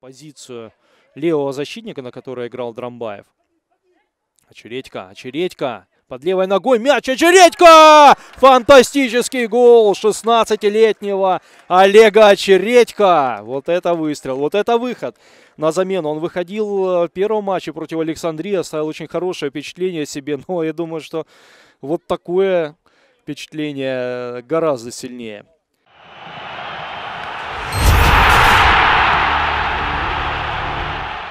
позицию левого защитника, на которой играл Драмбаев. Очередька, очередька. Под левой ногой мяч. Очередька! Фантастический гол 16-летнего Олега Очередька. Вот это выстрел, вот это выход на замену. Он выходил э, в первом матче против Александрии, оставил очень хорошее впечатление о себе. Но я думаю, что вот такое впечатление э, гораздо сильнее.